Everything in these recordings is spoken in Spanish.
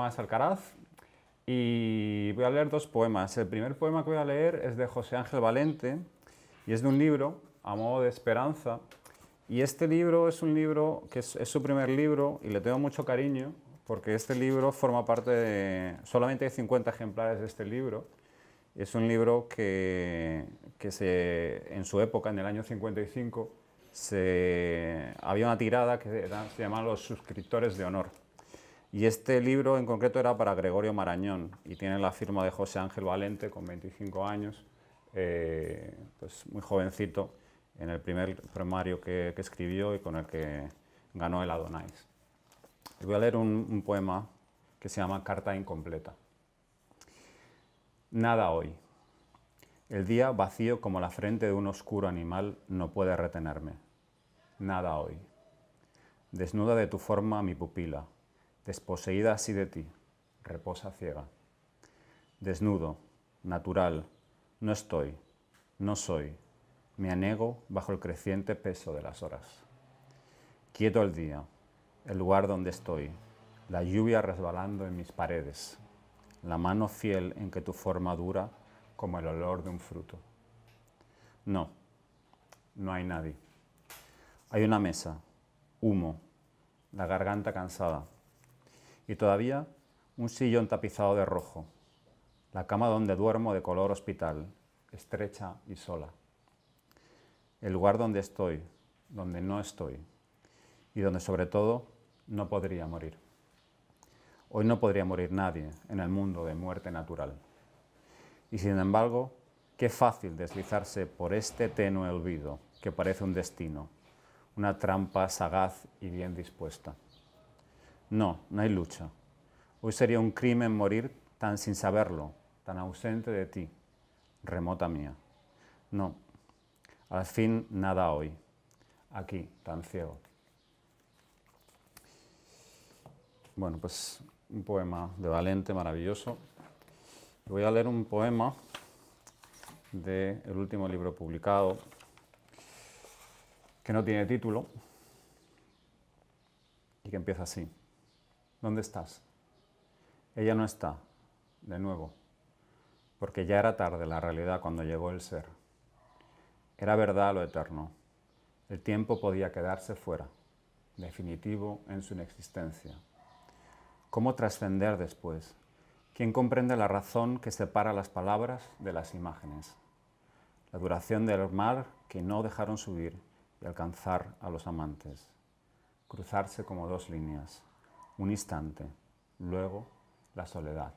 Tomás Alcaraz y voy a leer dos poemas. El primer poema que voy a leer es de José Ángel Valente y es de un libro a modo de esperanza. Y este libro es un libro que es, su primer libro y le tengo mucho cariño porque este libro forma parte de... Solamente hay 50 ejemplares de este libro. Es un libro que, que se, en su época, en el año 55, se, había una tirada que se, se llamaba Los suscriptores de honor. Y este libro en concreto era para Gregorio Marañón y tiene la firma de José Ángel Valente con 25 años, eh, pues muy jovencito, en el primer primario que, escribió y con el que ganó el Adonais. Les voy a leer un poema que se llama Carta Incompleta. Nada hoy. El día vacío como la frente de un oscuro animal no puede retenerme. Nada hoy. Desnuda de tu forma mi pupila desposeída así de ti, reposa ciega. Desnudo, natural, no estoy, no soy, me anego bajo el creciente peso de las horas. Quieto el día, el lugar donde estoy, la lluvia resbalando en mis paredes, la mano fiel en que tu forma dura como el olor de un fruto. No, no hay nadie. Hay una mesa, humo, la garganta cansada, y todavía un sillón tapizado de rojo, la cama donde duermo de color hospital, estrecha y sola, el lugar donde estoy, donde no estoy y donde sobre todo no podría morir. Hoy no podría morir nadie en el mundo de muerte natural. Y sin embargo, qué fácil deslizarse por este tenue olvido que parece un destino, una trampa sagaz y bien dispuesta. No, no hay lucha. Hoy sería un crimen morir tan sin saberlo, tan ausente de ti, remota mía. No, al fin nada hoy, aquí, tan ciego. Bueno, pues un poema de Valente maravilloso. Voy a leer un poema del el último libro publicado, que no tiene título y que empieza así. ¿Dónde estás? Ella no está, de nuevo, porque ya era tarde la realidad cuando llegó el ser. Era verdad lo eterno. El tiempo podía quedarse fuera, definitivo en su inexistencia. ¿Cómo trascender después? ¿Quién comprende la razón que separa las palabras de las imágenes? La duración del mar que no dejaron subir y alcanzar a los amantes. Cruzarse como dos líneas, un instante, luego la soledad.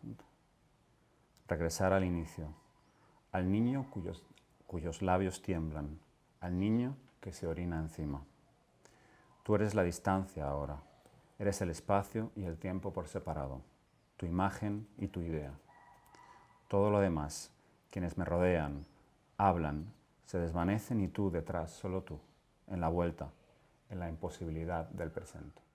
Regresar al inicio, al niño cuyos, cuyos labios tiemblan, al niño que se orina encima. Tú eres la distancia ahora, eres el espacio y el tiempo por separado, tu imagen y tu idea. Todo lo demás, quienes me rodean, hablan, se desvanecen y tú detrás, solo tú, en la vuelta, en la imposibilidad del presente.